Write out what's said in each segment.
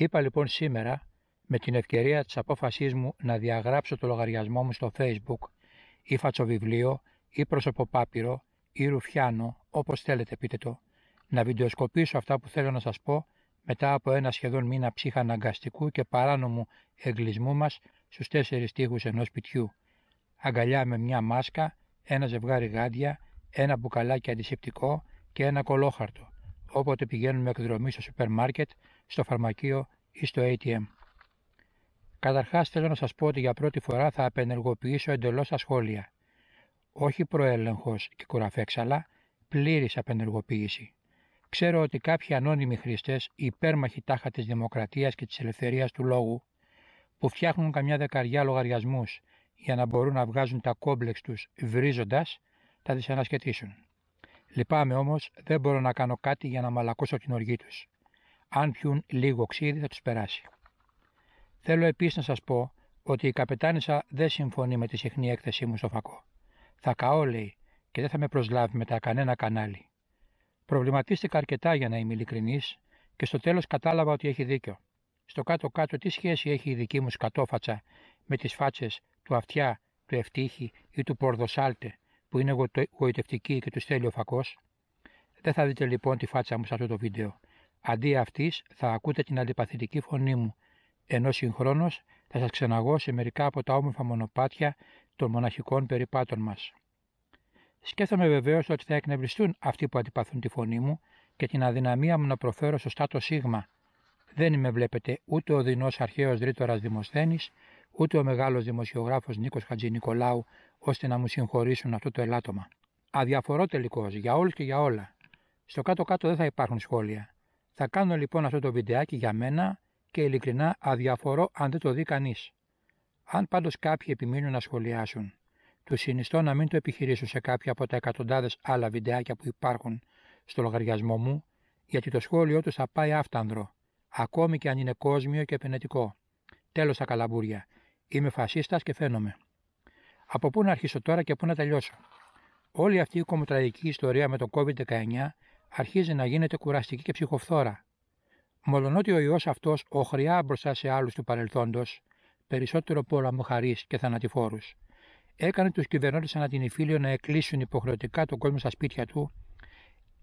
Είπα λοιπόν σήμερα, με την ευκαιρία της απόφασής μου να διαγράψω το λογαριασμό μου στο facebook ή φατσοβιβλίο ή προσωποπάπυρο ή ρουφιάνο, όπως θέλετε πείτε το, να βιντεοσκοπήσω αυτά που θέλω να σας πω μετά από ένα σχεδόν μήνα ψυχαναγκαστικού και παράνομου εγκλισμού μας στους τέσσερις τείχους ενός σπιτιού. Αγκαλιά με μια μάσκα, ένα ζευγάρι γάντια, ένα μπουκαλάκι αντισηπτικό και ένα κολόχαρτο όποτε πηγαίνουμε εκδρομή στο σούπερ μάρκετ, στο φαρμακείο ή στο ATM. Καταρχάς θέλω να σας πω ότι για πρώτη φορά θα απενεργοποιήσω εντελώς τα σχόλια. Όχι προέλεγχος και κουραφέξαλα, πλήρης απενεργοποίηση. Ξέρω ότι κάποιοι ανώνυμοι χρήστες, υπέρμαχοι τάχα της δημοκρατίας και της ελευθερίας του λόγου, που φτιάχνουν καμιά δεκαριά λογαριασμούς για να μπορούν να βγάζουν τα κόμπλεξ τους βρίζοντας, θα ανασχετήσουν. Λυπάμαι όμως, δεν μπορώ να κάνω κάτι για να μαλακώσω την οργή τους. Αν πιούν λίγο ξύδι, θα τους περάσει. Θέλω επίσης να σας πω ότι η καπετάνισσα δεν συμφωνεί με τη συχνή έκθεσή μου στο φακό. Θα καώ, λέει, και δεν θα με προσλάβει μετά κανένα κανάλι. Προβληματίστηκα αρκετά για να είμαι ειλικρινής και στο τέλος κατάλαβα ότι έχει δίκιο. Στο κάτω-κάτω, τι σχέση έχει η δική μου σκατόφατσα με τις φάτσες του αυτιά, του ευτύχη ή του πορδοσάλτε που είναι γοητευτική και τους στέλνει ο φακός. Δεν θα δείτε λοιπόν τη φάτσα μου σε αυτό το βίντεο. Αντί αυτής θα ακούτε την αντιπαθητική φωνή μου, ενώ συγχρόνως θα σας ξαναγώ σε μερικά από τα όμορφα μονοπάτια των μοναχικών περιπάτων μας. Σκέφτομαι βεβαίως ότι θα εκνευριστούν αυτοί που αντιπαθούν τη φωνή μου και την αδυναμία μου να προφέρω σωστά το σίγμα. Δεν είμαι βλέπετε ούτε ο δεινός αρχαίος ρήτορας Δημοσθένης, ούτε ο μεγάλος δημοσιογράφος Νίκος Χατζη Νικολάου ώστε να μου συγχωρήσουν αυτό το ελάττωμα. Αδιαφορώ τελικώς για όλους και για όλα. Στο κάτω-κάτω δεν θα υπάρχουν σχόλια. Θα κάνω λοιπόν αυτό το βιντεάκι για μένα και ειλικρινά αδιαφορώ αν δεν το δει κανείς. Αν πάντως κάποιοι επιμείνουν να σχολιάσουν, τους συνιστώ να μην το επιχειρήσουν σε κάποια από τα εκατοντάδες άλλα βιντεάκια που υπάρχουν στο λογαριασμό μου, γιατί το σχόλιο τους θα πάει άφτανδρο, ακόμη και αν είναι κόσμιο και επενετικό. Τέλος τα καλαμπούρια. Είμαι φασίστας και φαίνομαι. Από πού να αρχίσω τώρα και πού να τελειώσω. Όλη αυτή η κομμουτραδική ιστορία με το COVID-19 αρχίζει να γίνεται κουραστική και ψυχοφθόρα. Μολονότι ο ιός αυτός οχριά μπροστά σε άλλους του παρελθόντος, περισσότερο χαρή και θανατηφόρους, έκανε τους κυβερνώντε Ιφίλιο να εκλείσουν υποχρεωτικά τον κόσμο στα σπίτια του,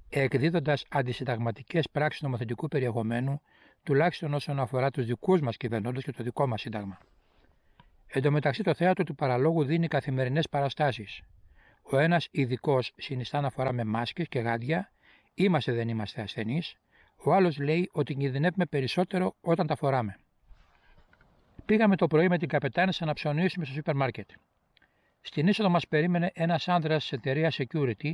εκδίδοντας αντισυνταγματικές πράξεις νομοθετικού περιεχομένου, τουλάχιστον όσον αφορά τους δικούς μας κυβερνώντες και το δικό μας Σύνταγμα. Εν τω μεταξύ, το θέατρο του παραλόγου δίνει καθημερινές παραστάσεις. Ο ένας ειδικός συνιστά να φοράμε μάσκες και γάντια, είμαστε δεν είμαστε ασθενείς. Ο άλλος λέει ότι κινδυνεύουμε περισσότερο όταν τα φοράμε. Πήγαμε το πρωί με την καπετάνησα να ψωνίσουμε στο σούπερ μάρκετ. Στην είσοδο μας περίμενε ένας άνδρας τη εταιρεία Security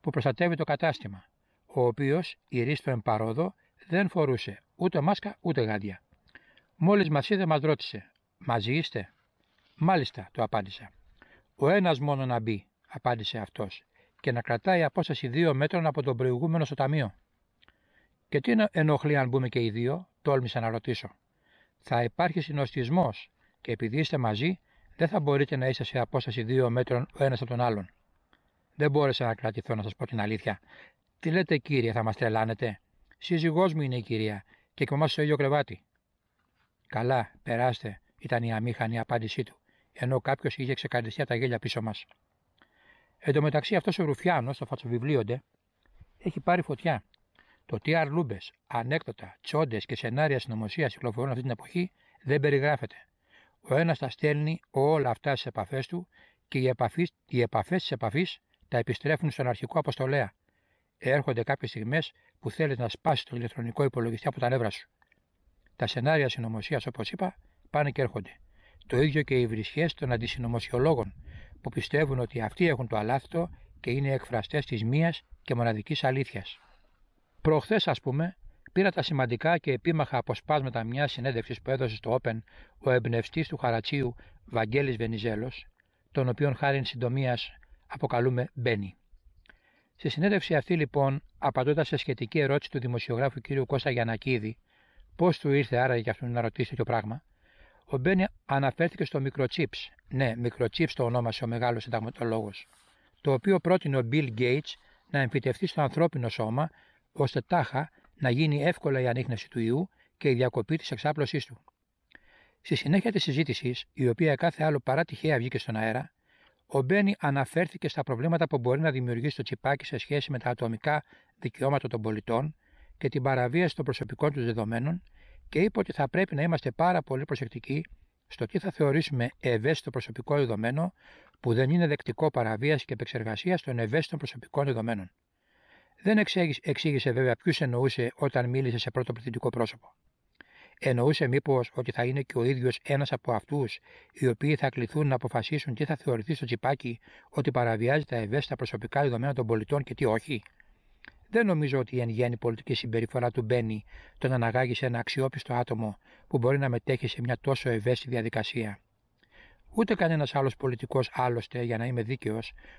που προστατεύει το κατάστημα, ο οποίος, ηρίστο εμπαρόδο, δεν φορούσε ούτε μάσκα ούτε γάντια. Μόλις μας είδε, μας ρώτησε: Μαζί είστε. Μάλιστα, το απάντησα. Ο ένας μόνο να μπει, απάντησε αυτός, και να κρατάει απόσταση δύο μέτρων από τον προηγούμενο στο ταμείο. Και τι ενοχλεί αν μπούμε και οι δύο, τόλμησα να ρωτήσω. Θα υπάρχει συνοστισμός και επειδή είστε μαζί, δεν θα μπορείτε να είστε σε απόσταση δύο μέτρων ο ένας από τον άλλον. Δεν μπόρεσα να κρατηθώ να σας πω την αλήθεια. Τι λέτε, κύριε, θα μας τρελάνετε. Σύζυγός μου είναι η κυρία και κοιμόμαστε στο ίδιο κρεβάτι. Καλά, περάστε, ήταν η αμήχανη απάντησή του ενώ κάποιος είχε ξεκαρδιστεί τα γέλια πίσω μας. Εν τω μεταξύ, αυτός ο Ρουφιάνος, το φατσοβιβλίοντε, έχει πάρει φωτιά. Το τι αρλούμπε, ανέκδοτα, τσόντες και σενάρια συνωμοσίας κυκλοφορούν αυτή την εποχή δεν περιγράφεται. Ο ένας τα στέλνει όλα αυτά στις επαφές του και οι επαφές της επαφής τα επιστρέφουν στον αρχικό αποστολέα. Έρχονται κάποιες στιγμές που θέλεις να σπάσεις το ηλεκτρονικό υπολογιστή από τα νεύρα σου. Τα σενάρια συνωμοσίας, όπως είπα, πάνε και έρχονται. Το ίδιο και οι βρισχές των αντισυνομοσιολόγων που πιστεύουν ότι αυτοί έχουν το αλάθητο και είναι εκφραστές της μίας και μοναδικής αλήθειας. Προχθές, ας πούμε, πήρα τα σημαντικά και επίμαχα αποσπάσματα μιας συνέντευξης που έδωσε στο Open ο εμπνευστής του Χαρατσίου Βαγγέλης Βενιζέλος, τον οποίον χάρη συντομίας αποκαλούμε Μπένι. Στη συνέντευξη αυτή, λοιπόν, απαντώντας σε σχετική ερώτηση του δημοσιογράφου κ. Κώστα Γιανακίδη, πώς του ήρθε άραγε για αυτόν να ρωτήσει το πράγμα, ο Μπένι αναφέρθηκε στο Microchips. Ναι, Microchips το ονόμασε ο μεγάλος συνταγματολόγος. Το οποίο πρότεινε ο Bill Gates να εμφυτευτεί στο ανθρώπινο σώμα, ώστε τάχα να γίνει εύκολα η ανείχνευση του ιού και η διακοπή της εξάπλωσής του. Στη συνέχεια της συζήτησης, η οποία κάθε άλλο παρά τυχαία βγήκε στον αέρα, ο Μπένι αναφέρθηκε στα προβλήματα που μπορεί να δημιουργήσει το τσιπάκι σε σχέση με τα ατομικά δικαιώματα των πολιτών και την παραβίαση των προσωπικών τους δεδομένων και είπε ότι θα πρέπει να είμαστε πάρα πολύ προσεκτικοί στο τι θα θεωρήσουμε ευαίσθητο προσωπικό δεδομένο που δεν είναι δεκτικό παραβίαση και επεξεργασίας των ευαίσθητων προσωπικών δεδομένων. Δεν εξήγησε, βέβαια ποιους εννοούσε όταν μίλησε σε πρώτο πληθυντικό πρόσωπο. Εννοούσε μήπως ότι θα είναι και ο ίδιος ένας από αυτούς οι οποίοι θα κληθούν να αποφασίσουν τι θα θεωρηθεί στο τσιπάκι ότι παραβιάζει τα ευαίσθητα προσωπικά δεδομένα των πολιτών και τι όχι. Δεν νομίζω ότι η εν γέννη πολιτική συμπεριφορά του μπαίνει το να αναγάγει σε ένα αξιόπιστο άτομο που μπορεί να μετέχει σε μια τόσο ευαίσθητη διαδικασία. Ούτε κανένας άλλος πολιτικός, άλλωστε, για να είμαι δίκαιος,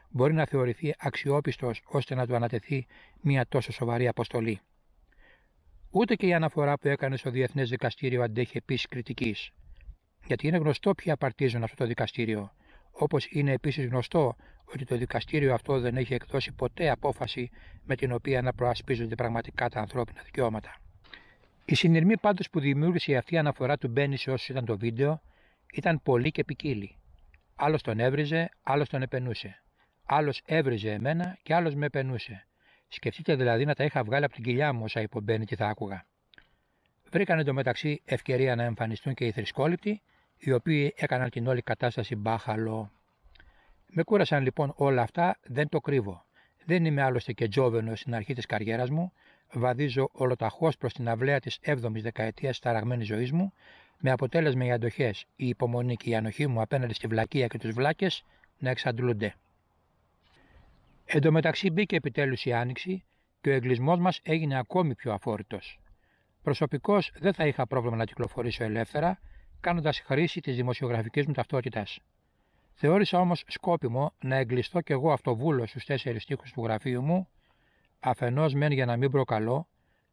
μπορεί να θεωρηθεί αξιόπιστος ώστε να του ανατεθεί μια τόσο σοβαρή αποστολή. Ούτε και η αναφορά που έκανε στο Διεθνές Δικαστήριο αντέχει επίσης κριτικής. Γιατί είναι γνωστό ποιοι απαρτίζουν αυτό το δικαστήριο, όπως είναι επίσης γνωστό ότι το δικαστήριο αυτό δεν έχει εκδώσει ποτέ απόφαση με την οποία να προασπίζονται πραγματικά τα ανθρώπινα δικαιώματα. Η συνειρμή πάντως που δημιούργησε αυτή η αναφορά του Μπένι σε όσους ήταν το βίντεο ήταν πολύ και ποικίλη. Άλλος τον έβριζε, άλλος τον επενούσε. Άλλος έβριζε εμένα και άλλος με επενούσε. Σκεφτείτε δηλαδή να τα είχα βγάλει από την κοιλιά μου όσα Μπένι και θα άκουγα. Βρήκαν εντωμεταξύ ευκαιρία να εμφανιστούν και οι θρησκόληπτοι, οι οποίοι έκαναν την όλη κατάσταση μπάχαλο με κούρασαν λοιπόν όλα αυτά, δεν το κρύβω. Δεν είμαι άλλωστε και τζόβενος στην αρχή της καριέρας μου. Βαδίζω ολοταχώς προς την αυλαία της 7η δεκαετία ταραγμένη ζωής μου, με αποτέλεσμα οι αντοχές, η υπομονή και η ανοχή μου απέναντι στη βλακεία και τους βλάκες να εξαντλούνται. Εν τω μεταξύ μπήκε επιτέλους η άνοιξη και ο εγκλισμός μας έγινε ακόμη πιο αφόρητος. Προσωπικώς δεν θα είχα πρόβλημα να κυκλοφορήσω ελεύθερα, κάνοντας χρήση της δημοσιογραφικής μου ταυτότητας. Θεώρησα όμως σκόπιμο να εγκλειστώ κι εγώ αυτοβούλος στους τέσσερις τείχου του γραφείου μου, αφενός μεν για να μην προκαλώ,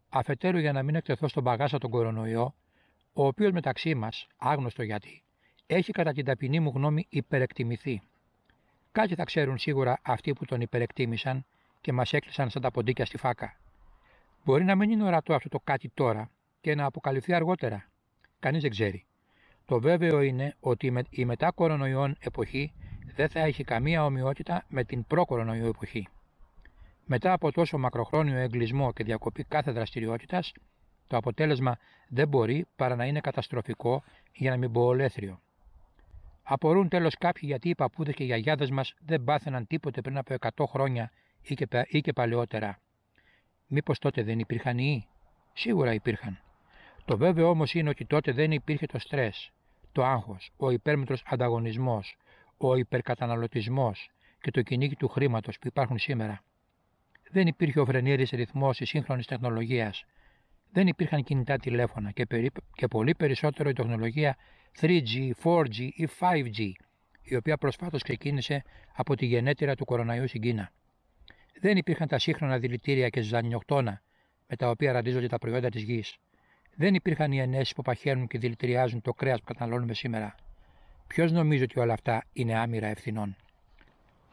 αφετέρου για να μην εκτεθώ στον παγάσα τον κορονοϊό, ο οποίος μεταξύ μας, άγνωστο γιατί, έχει κατά την ταπεινή μου γνώμη υπερεκτιμηθεί. Κάτι θα ξέρουν σίγουρα αυτοί που τον υπερεκτίμησαν και μας έκλεισαν σαν τα ποντίκια στη φάκα. Μπορεί να μην είναι ορατό αυτό το κάτι τώρα και να αποκαλυφθεί αργότερα. Κανείς δεν ξέρει. Το βέβαιο είναι ότι η μετά κορονοϊόν εποχή δεν θα έχει καμία ομοιότητα με την προ κορονοϊόν εποχή. Μετά από τόσο μακροχρόνιο εγκλισμό και διακοπή κάθε δραστηριότητας, το αποτέλεσμα δεν μπορεί παρά να είναι καταστροφικό για να μην πω ολέθριο. Απορούν τέλος κάποιοι γιατί οι παππούδες και οι γιαγιάδες μας δεν πάθαιναν τίποτε πριν από 100 χρόνια ή και, παλαιότερα. Μήπως τότε δεν υπήρχαν ή Σίγουρα υπήρχαν. Το βέβαιο όμως είναι ότι τότε δεν υπήρχε το στρες, το άγχος, ο υπέρμετρος ανταγωνισμός, ο υπερκαταναλωτισμός και το κυνήγι του χρήματος που υπάρχουν σήμερα. Δεν υπήρχε ο φρενήρης ρυθμός της σύγχρονης τεχνολογίας. Δεν υπήρχαν κινητά τηλέφωνα και, και πολύ περισσότερο η τεχνολογία 3G, 4G ή 5G, η οποία προσφάτως ξεκίνησε από τη γενέτειρα του κοροναϊού στην Κίνα. Δεν υπήρχαν τα σύγχρονα δηλητήρια και ζανιοκτώνα με τα οποία ραντίζονται τα προϊόντα της γης. Δεν υπήρχαν οι ενέσεις που παχαίνουν και δηλητηριάζουν το κρέας που καταναλώνουμε σήμερα. Ποιος νομίζει ότι όλα αυτά είναι άμυρα ευθυνών.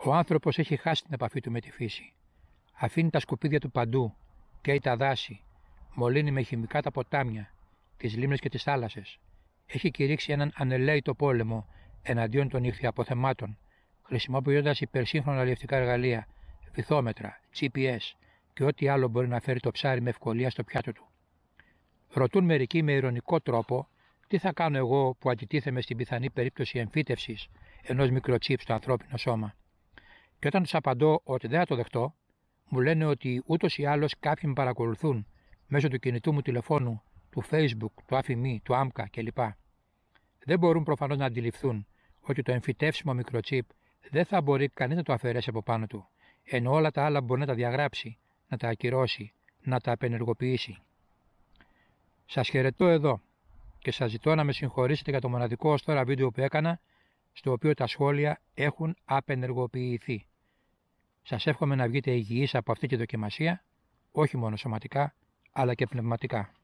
Ο άνθρωπος έχει χάσει την επαφή του με τη φύση. Αφήνει τα σκουπίδια του παντού, καίει τα δάση, μολύνει με χημικά τα ποτάμια, τις λίμνες και τις θάλασσες. Έχει κηρύξει έναν ανελαίητο πόλεμο εναντίον των αποθεμάτων, χρησιμοποιώντας υπερσύγχρονα αλληλευτικά εργαλεία, βυθόμετρα, GPS και ό,τι άλλο μπορεί να φέρει το ψάρι με ευκολία στο πιάτο του. Ρωτούν μερικοί με ειρωνικό τρόπο τι θα κάνω εγώ που αντιτίθεμαι στην πιθανή περίπτωση εμφύτευσης ενός μικροτσίπ στο ανθρώπινο σώμα. Και όταν τους απαντώ ότι δεν θα το δεχτώ, μου λένε ότι ούτως ή άλλως κάποιοι με παρακολουθούν μέσω του κινητού μου τηλεφώνου, του Facebook, του Αφημί, του Άμκα κλπ. Δεν μπορούν προφανώς να αντιληφθούν ότι το εμφυτεύσιμο μικροτσίπ δεν θα μπορεί κανείς να το αφαιρέσει από πάνω του, ενώ όλα τα άλλα μπορεί να τα διαγράψει, να τα ακυρώσει, να τα απενεργοποιήσει. Σας χαιρετώ εδώ και σας ζητώ να με συγχωρήσετε για το μοναδικό ως τώρα βίντεο που έκανα στο οποίο τα σχόλια έχουν απενεργοποιηθεί. Σας εύχομαι να βγείτε υγιείς από αυτή τη δοκιμασία, όχι μόνο σωματικά, αλλά και πνευματικά.